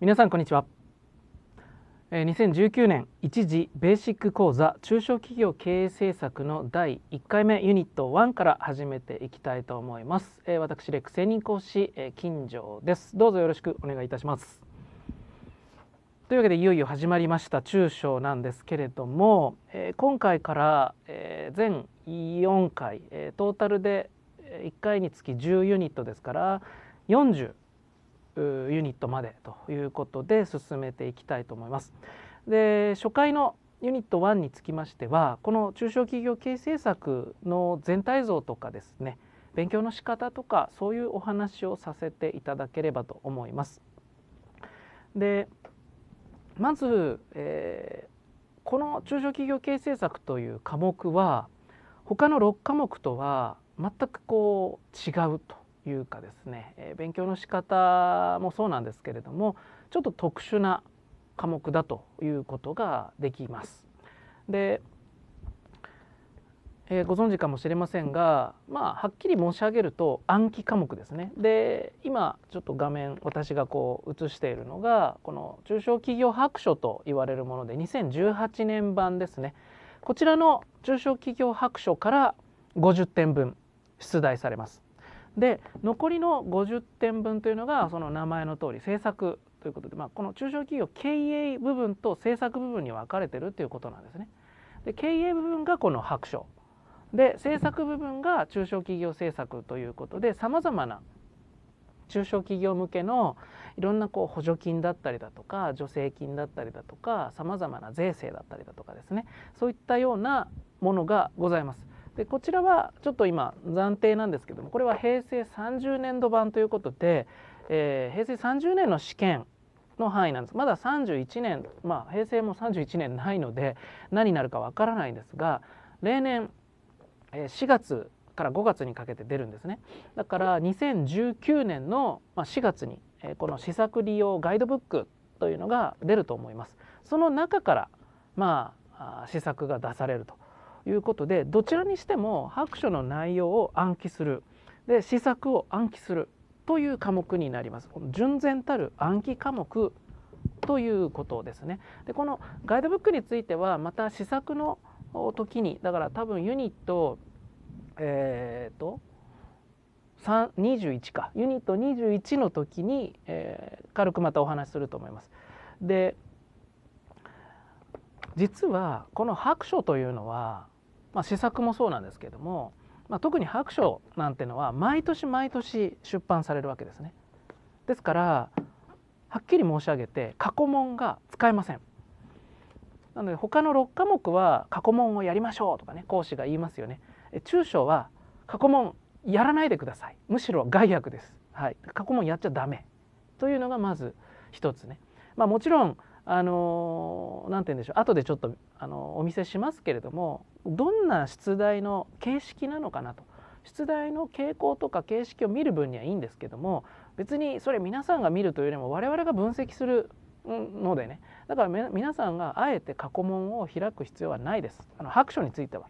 皆さんこんにちは2019年一時ベーシック講座中小企業経営政策の第1回目ユニット1から始めていきたいと思います私レク専任講師金城ですどうぞよろしくお願いいたしますというわけでいよいよ始まりました中小なんですけれども今回から全4回トータルで1回につき10ユニットですから40ユニットまでということで進めていきたいと思います。で初回のユニット1につきましてはこの中小企業経営政策の全体像とかですね勉強の仕方とかそういうお話をさせていただければと思います。でまず、えー、この中小企業経営政策という科目は他の6科目とは全くこう違うというかですね、え勉強の仕方もそうなんですけれどもちょっと特殊な科目だということができます。で、えー、ご存知かもしれませんが、まあ、はっきり申し上げると暗記科目ですね。で今ちょっと画面私がこう映しているのがこの中小企業白書と言われるもので2018年版ですね。こちらの中小企業白書から50点分出題されます。で残りの50点分というのがその名前の通り政策ということで、まあ、この中小企業経営部分と政策部分に分かれてるということなんですね。で経営部分がこの白書で政策部分が中小企業政策ということでさまざまな中小企業向けのいろんなこう補助金だったりだとか助成金だったりだとかさまざまな税制だったりだとかですねそういったようなものがございます。でこちらはちょっと今暫定なんですけどもこれは平成30年度版ということで、えー、平成30年の試験の範囲なんですまだ31年、まあ、平成も31年ないので何になるかわからないんですが例年4月から5月にかけて出るんですねだから2019年の4月にこの試作利用ガイドブックというのが出ると思いますその中からまあ試作が出されるということでどちらにしても白書の内容を暗記するで施策を暗記するという科目になります。この純然たる暗記科目ということですね。でこのガイドブックについてはまた試作の時にだから多分ユニットえっ、ー、と21かユニット21の時に、えー、軽くまたお話しすると思います。で実はこの白書というのはまあ、試作もそうなんですけれども、まあ、特に白書なんてのは毎年毎年出版されるわけですね。ですからはっきり申し上げて過去問が使えません。なので他の6科目は過去問をやりましょうとかね講師が言いますよね。中小は過去問やらないでください。むしろ害悪です。はい、過去問やっちゃダメというのがまず一つね。まあ、もちろんあの何て言うんでしょう後でちょっとあのお見せしますけれどもどんな出題の形式なのかなと出題の傾向とか形式を見る分にはいいんですけども別にそれ皆さんが見るというよりも我々が分析するのでねだから皆さんがあえて過去問を開く必要はないですあの白書については。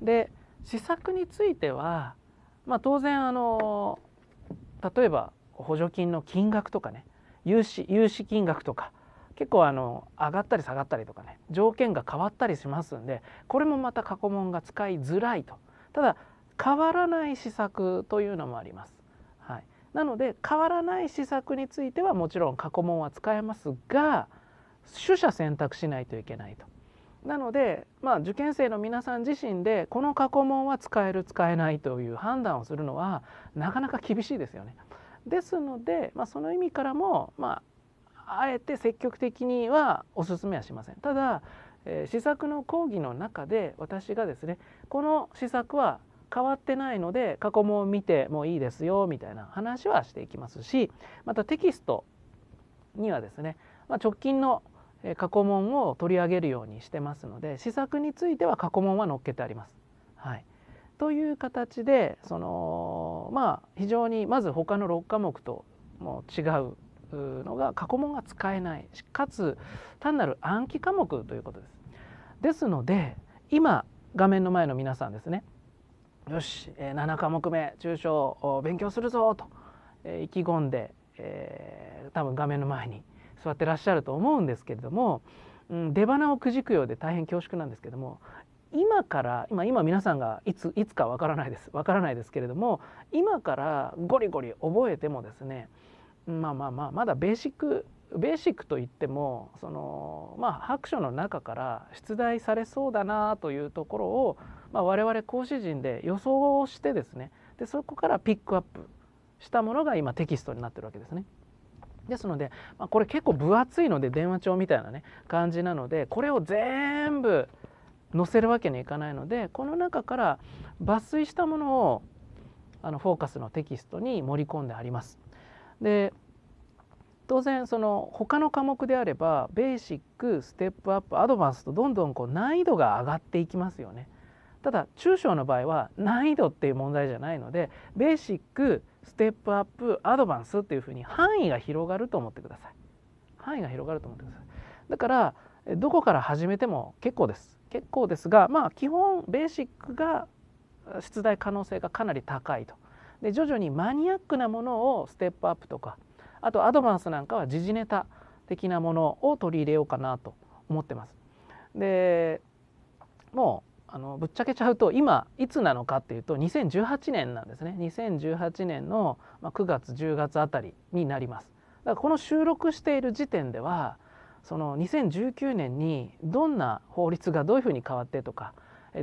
で施策については、まあ、当然あの例えば補助金の金額とかね融資融資金額とか結構あの上がったり下がったりとかね条件が変わったりしますんでこれもまた過去問が使いづらいとただ変わらない施策というのもあります、はい、なので変わらない施策についてはもちろん過去問は使えますが取捨選択しないといけないとなので、まあ、受験生の皆さん自身でこの過去問は使える使えないという判断をするのはなかなか厳しいですよね。ですので、まあ、その意味からも、まあ、あえて積極的にはおすすめはしません。ただ、えー、施策の講義の中で私がですねこの施策は変わってないので過去問見てもいいですよみたいな話はしていきますしまたテキストにはですね、まあ、直近の過去問を取り上げるようにしてますので施策については過去問は載っけてあります。はい、という形でそのまあ非常にまず他の6科目とも違うのが過去問が使えないかつ単なる暗記科目ということです。ですので今画面の前の皆さんですねよし7科目目中小を勉強するぞと意気込んで、えー、多分画面の前に座ってらっしゃると思うんですけれども、うん、出花をくじくようで大変恐縮なんですけども今から今今皆さんがいついつかわからないですわからないですけれども今からゴリゴリ覚えてもですねまあまあまあまだベーシックベーシックといってもそのまあ白書の中から出題されそうだなというところを、まあ、我々講師陣で予想をしてですねでそこからピックアップしたものが今テキストになってるわけですね。ですので、まあ、これ結構分厚いので電話帳みたいなね感じなのでこれを全部載せるわけにはいかないのでこの中から抜粋したものをあのフォーカスのテキストに盛り込んであります。で当然その他の科目であればベーシックステップアップアドバンスとどんどんこう難易度が上がっていきますよね。ただ中小の場合は難易度っていう問題じゃないのでベーシックステップアップアドバンスっていうふうに範囲が広がると思ってください。範囲が広がると思ってください。だからどこから始めても結構です。結構ですが、まあ、基本ベーシックが出題可能性がかなり高いとで徐々にマニアックなものをステップアップとかあとアドバンスなんかは時事ネタ的なものを取り入れようかなと思ってます。でもうあのぶっちゃけちゃうと今いつなのかっていうと2018年なんですね2018年の9月10月あたりになりますだからこの収録している時点ではその2019年にどんな法律がどういうふうに変わってとか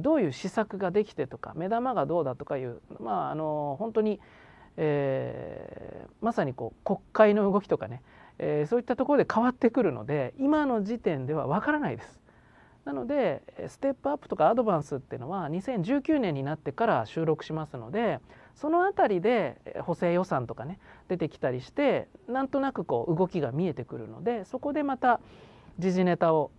どういう施策ができてとか目玉がどうだとかいう、まあ、あの本当に、えー、まさにこう国会の動きとかね、えー、そういったところで変わってくるので今の時点ではわからないです。なのでステップアップとかアドバンスっていうのは2019年になってから収録しますのでその辺りで補正予算とかね出てきたりしてなんとなくこう動きが見えてくるのでそこでまた時事ネタを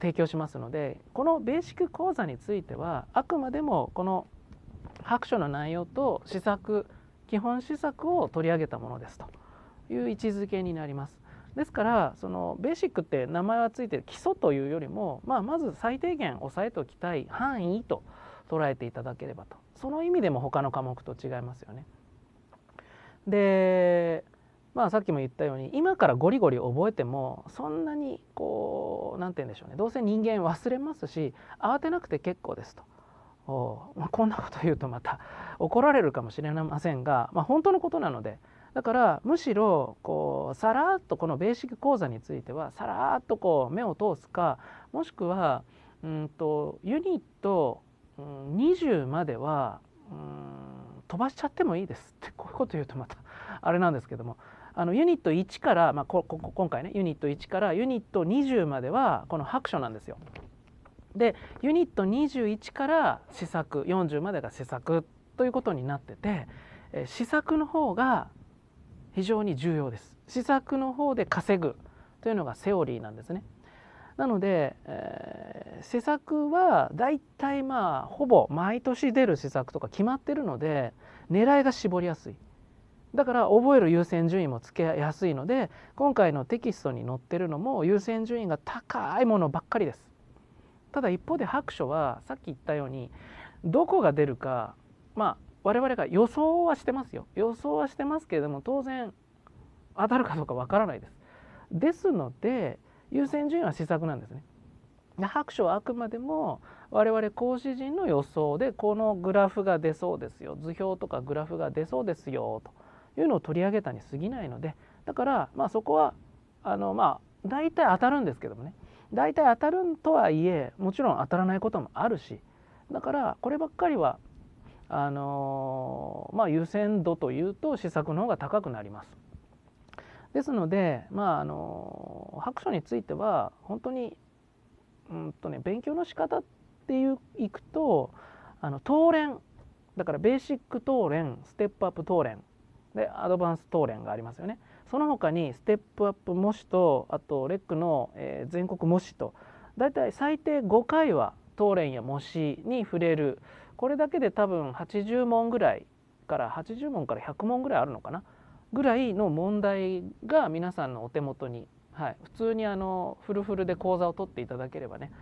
提供しますのでこのベーシック講座についてはあくまでもこの白書の内容と施策基本施策を取り上げたものですという位置づけになります。ですからそのベーシックって名前は付いてる基礎というよりも、まあ、まず最低限押さえておきたい範囲と捉えていただければとその意味でも他の科目と違いますよね。でまあ、さっきも言ったように今からゴリゴリ覚えてもそんなにこう何て言うんでしょうねどうせ人間忘れますし慌てなくて結構ですと。おまあ、こんなこと言うとまた 怒られるかもしれませんが、まあ、本当のことなのでだからむしろこうさらっとこのベーシック講座についてはさらっとこう目を通すかもしくはうんとユニットうん、20までは、ん、飛ばしちゃってもいいですってこういうこと言うとまたあれなんですけどもあのユニット1から、まあ、ここ今回ねユニット1からユニット20まではこの白書なんですよ。でユニット21から試作40までが試作ということになってて、え試作の方が非常に重要です。試作の方で稼ぐというのがセオリーなんですね。なので、えー、施策は大体まあほぼ毎年出る施策とか決まってるので狙いが絞りやすい。だから覚える優先順位もつけやすいので今回のテキストに載ってるのも優先順位が高いものばっかりです。ただ一方で白書はさっき言ったようにどこが出るかまあ我々が予想はしてますよ予想はしてますけれども当然当たるかどうかわからないです。ですので優先順位は施策なんですね。白書はあくまでも我々講師陣の予想でこのグラフが出そうですよ図表とかグラフが出そうですよというのを取り上げたに過ぎないのでだからまあそこはあのまあ大体当たるんですけどもね大体当たるとはいえもちろん当たらないこともあるしだからこればっかりはあのまあ、優先度というと施策の方が高くなります。ですので、まあ、あの白書については本当にうんと、ね、勉強の仕方っていういくとあの当連だからベーシック当連ステップアップ当連でアドバンス当連がありますよね。その他にステップアップ模試とあとレックの、えー、全国模試とだいたい最低5回は当連や模試に触れるこれだけで多分80問ぐらいから80問から100問ぐらいあるのかなぐらいの問題が皆さんのお手元に、はい、普通にあのフルフルで講座を取っていただければね、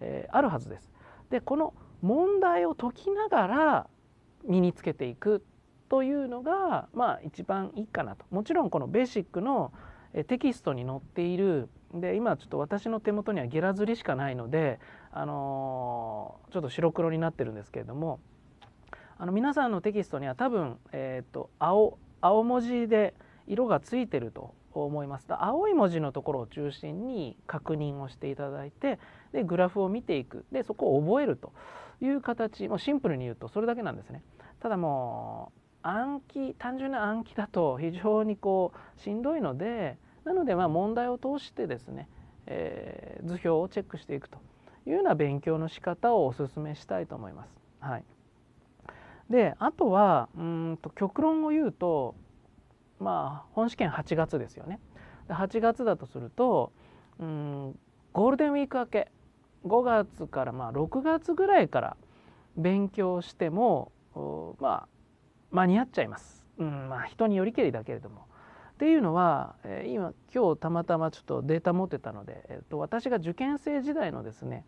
えー、あるはずです。でこの問題を解きながら身につけていくというのがまあ一番いいかなと。もちろんこのベーシックのテキストに載っているで今ちょっと私の手元にはゲラ釣りしかないので、あのー、ちょっと白黒になってるんですけれどもあの皆さんのテキストには多分、えーと青青文字で色がついてると思います青い文字のところを中心に確認をしていただいてでグラフを見ていくでそこを覚えるという形もシンプルに言うとそれだけなんですね。ただもう暗記単純な暗記だと非常にこうしんどいのでなのでま問題を通してですね、えー、図表をチェックしていくというような勉強の仕方をお勧めしたいと思います。はいであとはうんと極論を言うとまあ本試験8月ですよね。8月だとするとうんゴールデンウィーク明け5月からまあ6月ぐらいから勉強してもまあ間に合っちゃいます。うんまあ、人によりけりだけれども。っていうのは、えー、今今日たまたまちょっとデータ持ってたので、えー、と私が受験生時代のですね、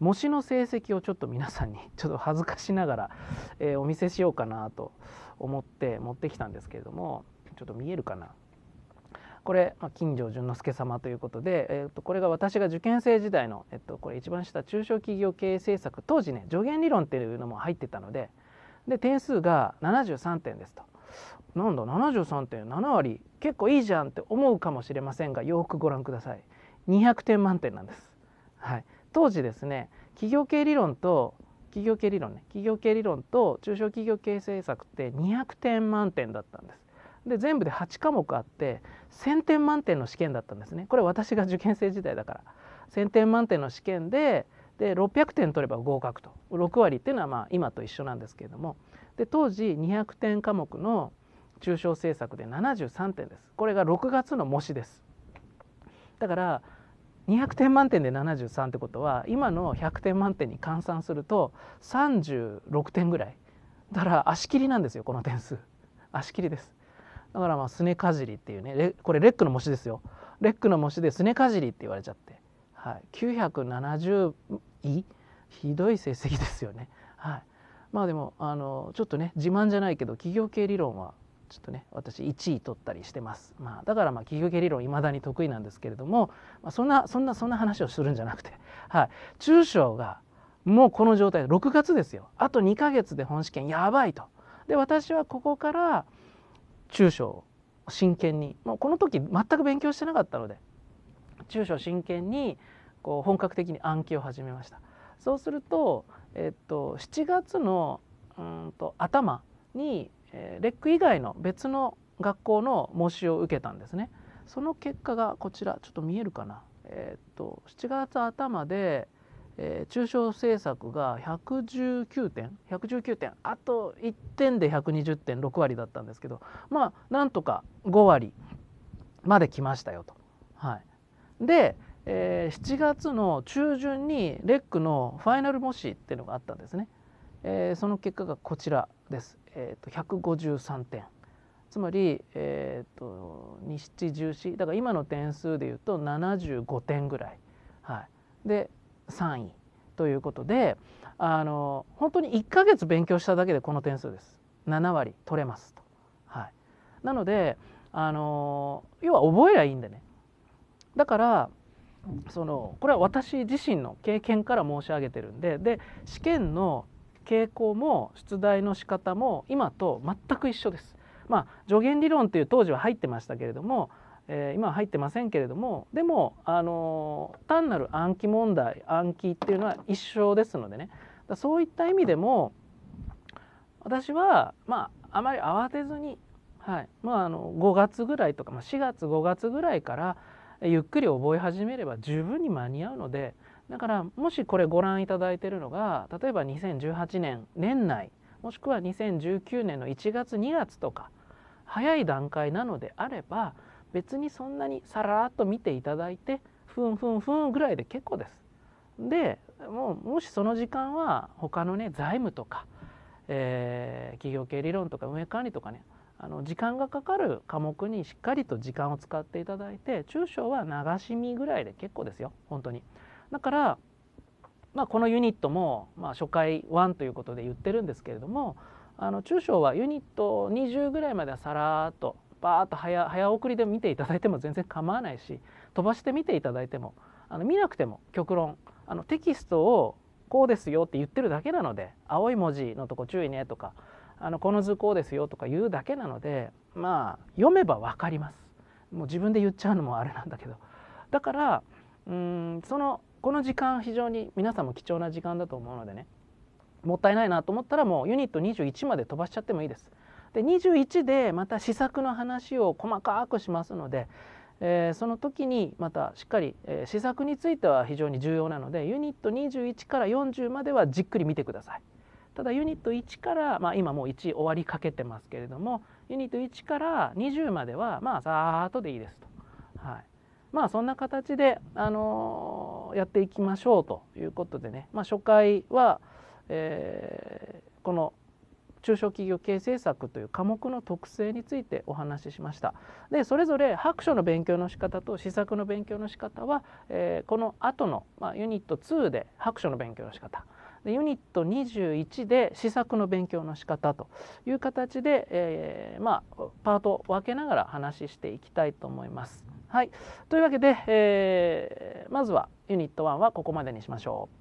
模試の成績をちょっと皆さんに ちょっと恥ずかしながら、えー、お見せしようかなと思って持ってきたんですけれどもちょっと見えるかなこれ、まあ、金城淳之介様ということで、えー、とこれが私が受験生時代の、えっとこれ一番下中小企業経営政策当時ね助言理論っていうのも入ってたのでで点数が73点ですと。なんだ73.7割結構いいじゃんって思うかもしれませんがよくご覧ください200点満点なんです。はい、当時ですね企業系理論と企業系理論ね企業系理論と中小企業経営政策って200点満点だったんです。で全部で8科目あって1,000点満点の試験だったんですねこれ私が受験生時代だから1,000点満点の試験でで600点取れば合格と6割っていうのはまあ今と一緒なんですけれどもで当時200点科目の中小政策で73点ですこれが6月の模試ですだから200点満点で73ってことは今の100点満点に換算すると36点ぐらいだから足切りなんですよこの点数足切りですだからまあすねかじりっていうねこれレックの模試ですよレックの模試ですねかじりって言われちゃって、はい、970位ひどい成績ですよねはいまあでもあのちょっとね自慢じゃないけど企業系理論はちょっとね私1位取ったりしてます、まあ、だからまあ企業経理論いまだに得意なんですけれども、まあ、そんなそんなそんな話をするんじゃなくて、はい、中小がもうこの状態6月ですよあと2か月で本試験やばいと。で私はここから中小真剣にもうこの時全く勉強してなかったので中小真剣にこう本格的に暗記を始めましたそうすると、えっと、7月のうんと頭にえレック以外の別の学校の模試を受けたんですね。その結果がこちらちょっと見えるかな、えー、っと7月頭で、えー、中小政策が119点119点あと1点で120点6割だったんですけどまあなんとか5割まで来ましたよと。はい、で、えー、7月の中旬にレックのファイナル模試っていうのがあったんですね。えー、その結果がこちらです、えーと、と153点つまり、えーと、と2 7 1だから今の点数でいうと75点ぐらい、はい、で3位ということであの本当に1か月勉強しただけでこの点数です7割取れますと、はい、なのであの要は覚えりゃいいんでねだからそのこれは私自身の経験から申し上げてるんでで試験の傾向も出題の仕方も今と全く一緒です。まあ、助言理論という当時は入ってましたけれども、えー、今は入ってませんけれどもでも、あのー、単なる暗記問題暗記っていうのは一緒ですのでねだそういった意味でも私は、まあ、あまり慌てずに、はいまあ、あの5月ぐらいとか、まあ、4月5月ぐらいからゆっくり覚え始めれば十分に間に合うのでだからもしこれご覧いただいているのが例えば2018年年内もしくは2019年の1月2月とか早い段階なのであれば別にそんなにさらっと見ていただいてふんふんふんぐらいで結構です。でもうもしその時間は他のね財務とか、えー、企業経理論とか運営管理とかねあの時間がかかる科目にしっかりと時間を使っていただいて中小は流し見ぐらいで結構ですよ本当に。だから、まあ、このユニットも、まあ、初回1ということで言ってるんですけれどもあの中小はユニット20ぐらいまではさらっとバーと早送りで見ていただいても全然構わないし飛ばして見ていただいてもあの見なくても極論あのテキストをこうですよって言ってるだけなので青い文字のとこ注意ねとかあのこの図こうですよとか言うだけなのでまあ読めば分かりますもう自分で言っちゃうのもあれなんだけどだからうんそのこの時間非常に皆さんも貴重な時間だと思うのでねもったいないなと思ったらもうユニット21まで飛ばしちゃってもいいです。で21でまた試作の話を細かくしますので、えー、その時にまたしっかり、えー、試作については非常に重要なのでユニット21から40まではじっくり見てください。ただユニット1から、まあ、今もう1終わりかけてますけれどもユニット1から20まではまあさーっとでいいですと。はい、まあそんな形で、あのやっていきましょうということでね、まあ、初回は、えー、この中小企業経営政策という科目の特性についてお話ししましたでそれぞれ白書の勉強の仕方と施策の勉強の仕方は、えー、この後の、まあ、ユニット2で白書の勉強の仕方でユニット21で施策の勉強の仕方という形で、えー、まあ、パートを分けながら話していきたいと思います。はい、というわけで、えー、まずはユニット1はここまでにしましょう。